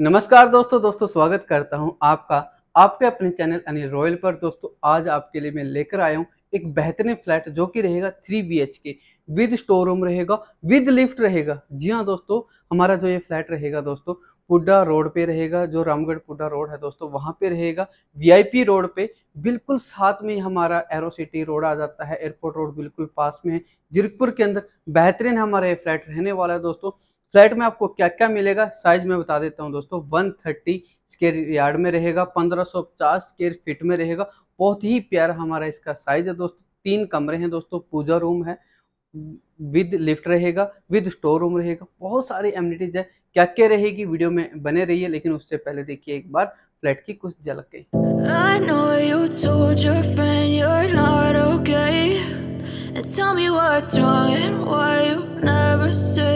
नमस्कार दोस्तों दोस्तों स्वागत करता हूं आपका आपके अपने चैनल अनिल रॉयल पर दोस्तों आज आपके लिए मैं लेकर आया हूं एक बेहतरीन फ्लैट जो कि रहेगा three B H K with store room रहेगा विद लिफ्ट रहेगा जी हाँ दोस्तों हमारा जो ये फ्लैट रहेगा दोस्तों पुड्डा रोड पे रहेगा जो रामगढ़ पुड्डा रोड है दोस्तों वहाँ पे रहेगा वीआईपी रोड पे बिल्कुल साथ में हमारा एरो सिटी रोड आ जाता है एयरपोर्ट रोड बिल्कुल पास में है जीरकपुर के अंदर बेहतरीन हमारा ये फ्लैट रहने वाला है दोस्तों फ्लैट में आपको क्या क्या मिलेगा साइज में बता देता हूँ दोस्तों वन थर्टी यार्ड में रहेगा पंद्रह सौ फीट में रहेगा बहुत ही प्यारा हमारा इसका साइज है दोस्तों तीन कमरे हैं दोस्तों पूजा रूम है विद लिफ्ट रहेगा विद स्टोर रूम रहेगा बहुत सारी एमिनिटीज है क्या क्या रहेगी वीडियो में बने रहिए लेकिन उससे पहले देखिए एक बार फ्लैट की कुछ झलक झलकें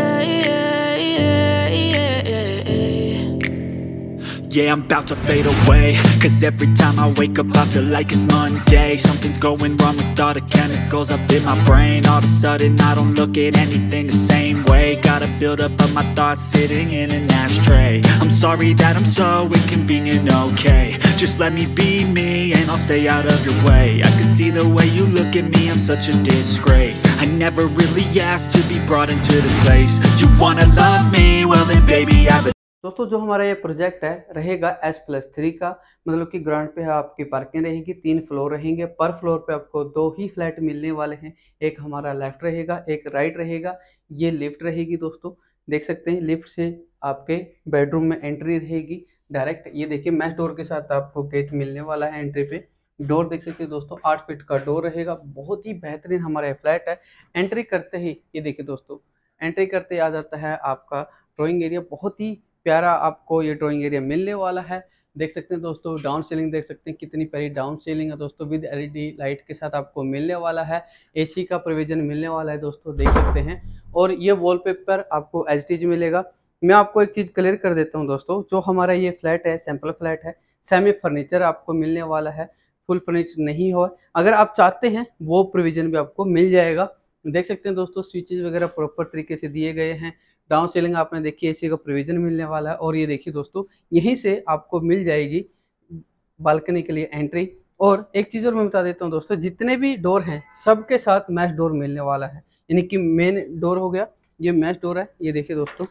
yeah, I'm about to fade away Cause every time I wake up I feel like it's Monday Something's going wrong with all the chemicals up in my brain All of a sudden I don't look at anything the same way Gotta build up of my thoughts sitting in an ashtray I'm sorry that I'm so inconvenient, okay Just let me be me and I'll stay out of your way I can see the way you look at me, I'm such a disgrace I never really asked to be brought into this place You wanna love me, well then baby I have दोस्तों जो हमारा ये project है रहेगा S plus three का मतलब कि ground पे आपकी पार्किंग रहेगी तीन फ्लोर रहेंगे पर फ्लोर पे आपको दो ही फ्लैट मिलने वाले हैं एक हमारा लेफ्ट रहेगा एक राइट रहेगा ये लिफ्ट रहेगी दोस्तों देख सकते हैं लिफ्ट से आपके बेडरूम में एंट्री रहेगी डायरेक्ट ये देखिए मैच डोर के साथ आपको गेट मिलने वाला है एंट्री पे डोर देख सकते हैं दोस्तों आठ फिट का डोर रहेगा बहुत ही बेहतरीन हमारा फ्लैट है एंट्री करते ही ये देखिए दोस्तों एंट्री करते ही आ जाता है आपका ड्रॉइंग एरिया बहुत ही प्यारा आपको ये ड्रॉइंग एरिया मिलने वाला है देख सकते हैं दोस्तों डाउन सीलिंग देख सकते हैं कितनी प्यारी डाउन सीलिंग है दोस्तों विद एलईडी लाइट के साथ आपको मिलने वाला है एसी का प्रोविजन मिलने वाला है दोस्तों देख सकते हैं और ये वॉलपेपर आपको एच मिलेगा मैं आपको एक चीज़ क्लियर कर देता हूँ दोस्तों जो हमारा ये फ्लैट है सैम्पल फ्लैट है सेमी फर्नीचर आपको मिलने वाला है फुल फर्नीचर नहीं हो अगर आप चाहते हैं वो प्रोविज़न भी आपको मिल जाएगा देख सकते हैं दोस्तों स्विचेज वगैरह प्रॉपर तरीके से दिए गए हैं डाउन सेलिंग आपने देखी इसी का प्रोविजन मिलने वाला है और ये देखिए दोस्तों यहीं से आपको मिल जाएगी बालकनी के लिए एंट्री और एक चीज़ और मैं बता देता हूँ दोस्तों जितने भी डोर हैं सबके साथ मैच डोर मिलने वाला है यानी कि मेन डोर हो गया ये मैच डोर है ये देखिए दोस्तों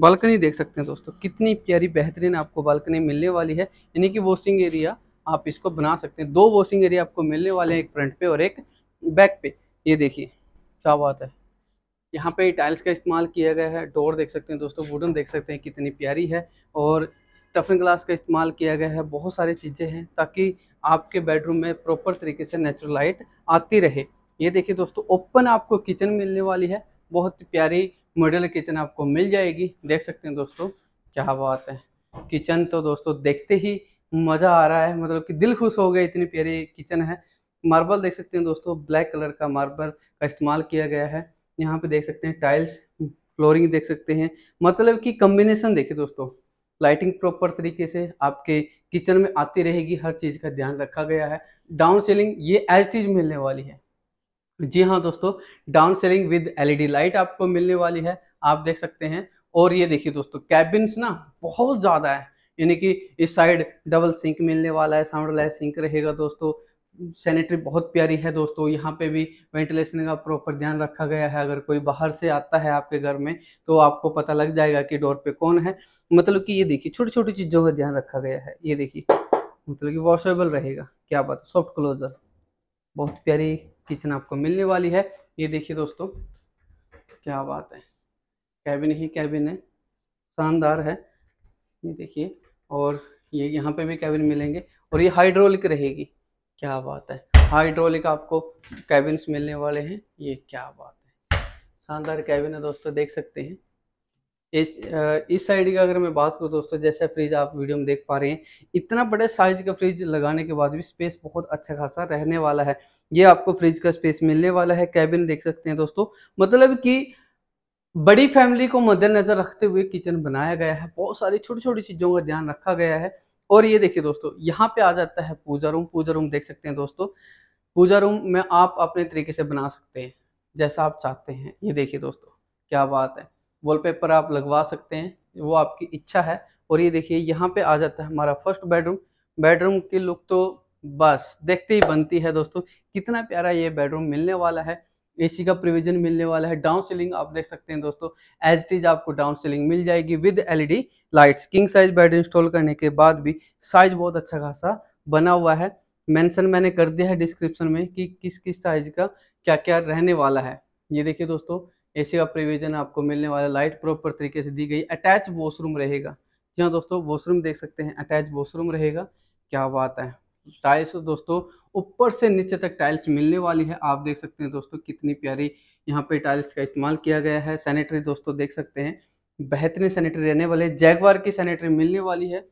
बालकनी देख सकते हैं दोस्तों कितनी प्यारी बेहतरीन आपको बालकनी मिलने वाली है यानी कि वॉशिंग एरिया आप इसको बना सकते हैं दो वॉशिंग एरिया आपको मिलने वाले हैं एक फ्रंट पे और एक बैक पे ये देखिए क्या बात है यहाँ पे टाइल्स का इस्तेमाल किया गया है डोर देख सकते हैं दोस्तों वुडन देख सकते हैं कितनी प्यारी है और टफिंग ग्लास का इस्तेमाल किया गया है बहुत सारी चीज़ें हैं ताकि आपके बेडरूम में प्रॉपर तरीके से नेचुरल लाइट आती रहे ये देखिए दोस्तों ओपन आपको किचन मिलने वाली है बहुत प्यारी मॉडल किचन आपको मिल जाएगी देख सकते हैं दोस्तों क्या बात है किचन तो दोस्तों देखते ही मज़ा आ रहा है मतलब कि दिल खुश हो गया इतनी प्यारी किचन है मार्बल देख सकते हैं दोस्तों ब्लैक कलर का मार्बल का इस्तेमाल किया गया है यहाँ पे देख सकते हैं टाइल्स फ्लोरिंग देख सकते हैं मतलब कि कम्बिनेशन देखिए दोस्तों लाइटिंग प्रॉपर तरीके से आपके किचन में आती रहेगी हर चीज़ का ध्यान रखा गया है डाउन सेलिंग ये एज चीज मिलने वाली है जी हाँ दोस्तों down ceiling with LED light आपको मिलने वाली है आप देख सकते हैं और ये देखिए दोस्तों कैबिन्स ना बहुत ज़्यादा है यानी कि इस साइड डबल सिंक मिलने वाला है साउंड सिंक रहेगा दोस्तों सैनिटरी बहुत प्यारी है दोस्तों यहाँ पे भी वेंटिलेशन का प्रॉपर ध्यान रखा गया है अगर कोई बाहर से आता है आपके घर में तो आपको पता लग जाएगा कि डोर पे कौन है मतलब कि ये देखिए छोटी छोटी चीज़ों का ध्यान रखा गया है ये देखिए मतलब कि वॉशेबल रहेगा क्या बात है सॉफ्ट क्लोजर बहुत प्यारी किचन आपको मिलने वाली है ये देखिए दोस्तों क्या बात है कैबिन ही कैबिन है शानदार है ये देखिए और ये यहाँ पे भी कैबिन मिलेंगे और ये हाइड्रोलिक रहेगी क्या बात है हाइड्रोलिक आपको कैबिन्स मिलने वाले हैं ये क्या बात है शानदार कैबिन है दोस्तों देख सकते हैं इस इस साइड की अगर मैं बात करूँ दोस्तों जैसा फ्रिज आप वीडियो में देख पा रहे हैं इतना बड़े साइज का फ्रिज लगाने के बाद भी स्पेस बहुत अच्छा खासा रहने वाला है ये आपको फ्रिज का स्पेस मिलने वाला है कैबिन देख सकते हैं दोस्तों मतलब कि बड़ी फैमिली को मद्देनजर रखते हुए किचन बनाया गया है बहुत सारी छोटी छोटी चीज़ों का ध्यान रखा गया है और ये देखिए दोस्तों यहाँ पे आ जाता है पूजा रूम पूजा रूम देख सकते हैं दोस्तों पूजा रूम में आप अपने तरीके से बना सकते हैं जैसा आप चाहते हैं ये देखिए दोस्तों क्या बात है वॉलपेपर आप लगवा सकते हैं वो आपकी इच्छा है और ये देखिए यहाँ पे आ जाता है हमारा फर्स्ट बेडरूम बेडरूम की लुक तो बस देखते ही बनती है दोस्तों कितना प्यारा ये बेडरूम मिलने वाला है एसी का प्रोविजन मिलने वाला है डाउन सीलिंग आप देख सकते हैं दोस्तों एज इट इज आपको डाउन सीलिंग मिल जाएगी with LED lights king size bed install करने के बाद भी साइज बहुत अच्छा खासा बना हुआ है मेंशन मैंने कर दिया है डिस्क्रिप्शन में कि किस किस साइज का क्या क्या रहने वाला है ये देखिए दोस्तों एसी का प्रोविजन आपको मिलने वाला लाइट प्रॉपर तरीके से दी गई अटैच वॉशरूम रहेगा जी हाँ दोस्तों वॉशरूम देख सकते हैं अटैच वॉशरूम रहेगा क्या बात है टाइल्स दोस्तों ऊपर से नीचे तक टाइल्स मिलने वाली है आप देख सकते हैं दोस्तों कितनी प्यारी यहाँ पे टाइल्स का इस्तेमाल किया गया है सैनिटरी दोस्तों देख सकते हैं बेहतरीन सैनिटरी रहने वाले जैगवार की सैनिटरी मिलने वाली है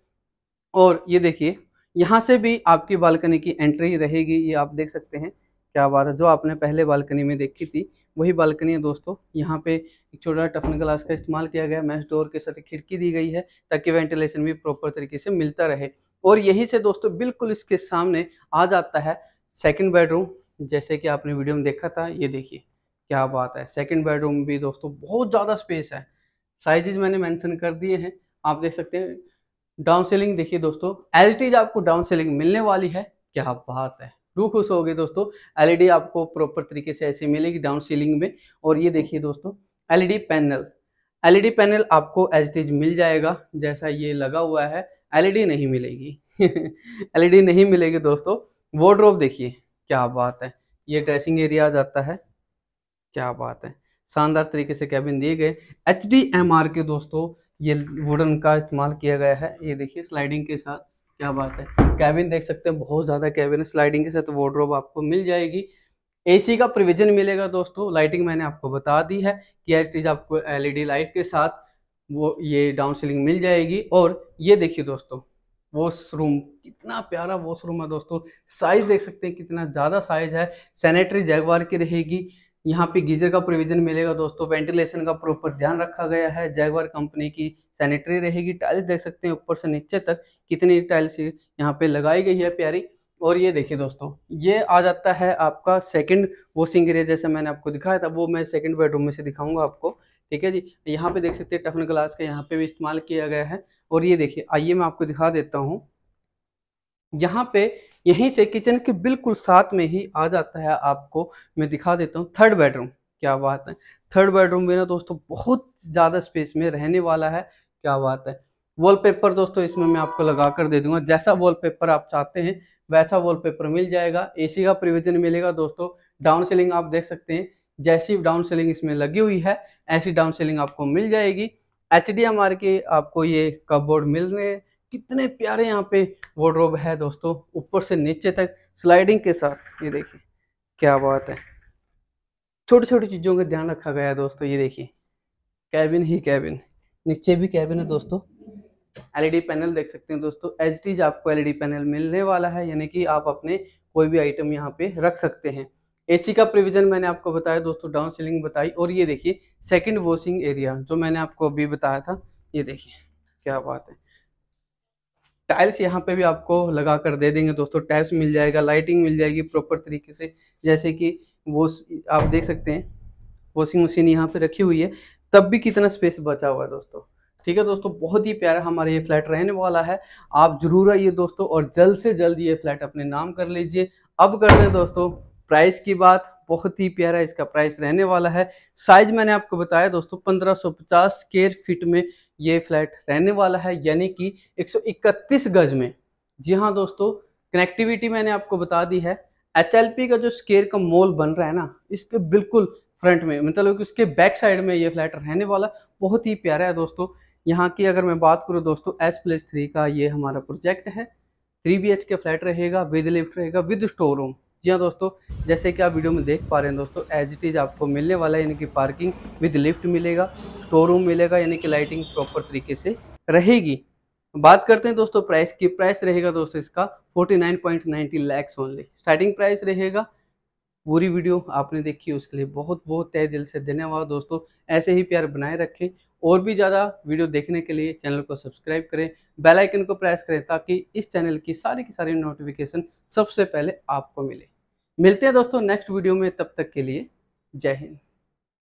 और ये देखिए यहाँ से भी आपकी बालकनी की एंट्री रहेगी ये आप देख सकते हैं क्या बात है जो आपने पहले बालकनी में देखी थी वही बालकनी है दोस्तों यहाँ पे एक छोटा टफन ग्लास का इस्तेमाल किया गया मैच डोर के साथ खिड़की दी गई है ताकि वेंटिलेशन भी प्रॉपर तरीके से मिलता रहे और यहीं से दोस्तों बिल्कुल इसके सामने आ जाता है सेकंड बेडरूम जैसे कि आपने वीडियो में देखा था ये देखिए क्या बात है सेकंड बेडरूम भी दोस्तों बहुत ज़्यादा स्पेस है साइजेज मैंने मेंशन कर दिए हैं आप देख सकते हैं डाउन सेलिंग देखिए दोस्तों एल आपको डाउन सेलिंग मिलने वाली है क्या बात है रू खुश हो दोस्तों एलईडी e आपको प्रॉपर तरीके से ऐसे मिलेगी डाउन सीलिंग में और ये देखिए दोस्तों एलईडी पैनल एलईडी पैनल आपको एच मिल जाएगा जैसा ये लगा हुआ है एलईडी नहीं मिलेगी एलईडी नहीं मिलेगी दोस्तों वोड्रोप देखिए क्या बात है ये ड्रेसिंग एरिया आ जाता है क्या बात है शानदार तरीके से कैबिन दिए गए एच डी एम आर के दोस्तों ये वुडन का इस्तेमाल किया गया है ये देखिए स्लाइडिंग के साथ क्या बात है कैबिन देख सकते हैं बहुत ज़्यादा कैबिन है स्लाइडिंग के साथ वोड्रोब आपको मिल जाएगी एसी का प्रोविजन मिलेगा दोस्तों लाइटिंग मैंने आपको बता दी है कि एच आपको एलईडी लाइट e के साथ वो ये डाउन सीलिंग मिल जाएगी और ये देखिए दोस्तों वॉशरूम कितना प्यारा वॉशरूम है दोस्तों साइज देख सकते हैं कितना ज़्यादा साइज है सैनिटरी जैगवार की रहेगी यहाँ पे गीजर का प्रोविजन मिलेगा दोस्तों वेंटिलेशन का प्रॉपर ध्यान रखा गया है जैगवार कंपनी की सैनिटरी रहेगी टाइल्स देख सकते हैं ऊपर से नीचे तक कितनी टाइल्स यहाँ पे लगाई गई है प्यारी और ये देखिए दोस्तों ये आ जाता है आपका सेकंड वॉशिंग एरिया जैसे मैंने आपको दिखाया था वो मैं सेकंड बेडरूम में से दिखाऊंगा आपको ठीक है जी यहाँ पे देख सकते हैं टफन ग्लास का यहाँ पे भी इस्तेमाल किया गया है और ये देखिए आइए मैं आपको दिखा देता हूँ यहाँ पे यहीं से किचन के बिल्कुल साथ में ही आ जाता है आपको मैं दिखा देता हूँ थर्ड बेडरूम क्या बात है थर्ड बेडरूम में ना दोस्तों बहुत ज़्यादा स्पेस में रहने वाला है क्या बात है वॉलपेपर दोस्तों इसमें मैं आपको लगा कर दे दूंगा जैसा वॉलपेपर आप चाहते हैं वैसा वॉलपेपर मिल जाएगा एसी का प्रिविजन मिलेगा दोस्तों डाउन सीलिंग आप देख सकते हैं जैसी डाउन सीलिंग इसमें लगी हुई है ऐसी डाउन सेलिंग आपको मिल जाएगी एच डी एम आर के आपको ये कप बोर्ड मिल रहे हैं कितने प्यारे यहाँ पे वोड्रोब है दोस्तों ऊपर से नीचे तक स्लाइडिंग के साथ ये देखिए क्या बात है छोटी छोटी चीज़ों का ध्यान रखा गया है दोस्तों ये देखिए कैबिन ही कैबिन नीचे भी कैबिन है दोस्तों एलईडी पैनल e देख सकते हैं दोस्तों एच डीज आपको एलईडी पैनल e मिलने वाला है यानी कि आप अपने कोई भी आइटम यहाँ पे रख सकते हैं एसी का प्रोविजन मैंने आपको बताया दोस्तों डाउन सीलिंग बताई और ये देखिए सेकंड वॉशिंग एरिया जो मैंने आपको अभी बताया था ये देखिए क्या बात है टाइल्स यहाँ पे भी आपको लगा कर दे देंगे दोस्तों टाइल्स मिल जाएगा लाइटिंग मिल जाएगी प्रॉपर तरीके से जैसे कि वो आप देख सकते हैं वॉशिंग मशीन यहाँ पे रखी हुई है तब भी कितना स्पेस बचा हुआ है दोस्तों ठीक है दोस्तों बहुत ही प्यारा हमारा ये फ्लैट रहने वाला है आप जरूर आइए दोस्तों और जल्द से जल्द ये फ्लैट अपने नाम कर लीजिए अब करते हैं दोस्तों प्राइस की बात बहुत ही प्यारा इसका प्राइस रहने वाला है साइज मैंने आपको बताया दोस्तों 1550 स्क्वेयर फीट में ये फ्लैट रहने वाला है यानी कि 131 गज में जी हाँ दोस्तों कनेक्टिविटी मैंने आपको बता दी है एच का जो स्केयर का मॉल बन रहा है ना इसके बिल्कुल फ्रंट में मतलब कि उसके बैक साइड में ये फ्लैट रहने वाला बहुत ही प्यारा है दोस्तों यहाँ की अगर मैं बात करूँ दोस्तों एस प्लस थ्री का ये हमारा प्रोजेक्ट है थ्री बी के फ्लैट रहेगा विद लिफ्ट रहेगा विद स्टोर रूम जी हाँ दोस्तों जैसे कि आप वीडियो में देख पा रहे हैं दोस्तों एज इट इज़ आपको मिलने वाला है यानी कि पार्किंग विद लिफ्ट मिलेगा स्टोर रूम मिलेगा यानी कि लाइटिंग प्रॉपर तरीके से रहेगी बात करते हैं दोस्तों प्राइस की प्राइस रहेगा दोस्तों इसका 49.90 लाख ओनली स्टार्टिंग प्राइस रहेगा पूरी वीडियो आपने देखी उसके लिए बहुत बहुत तय दिल से धन्यवाद दोस्तों ऐसे ही प्यार बनाए रखें और भी ज़्यादा वीडियो देखने के लिए चैनल को सब्सक्राइब करें बेल आइकन को प्रेस करें ताकि इस चैनल की सारी की सारी नोटिफिकेशन सबसे पहले आपको मिले मिलते हैं दोस्तों नेक्स्ट वीडियो में तब तक के लिए जय हिंद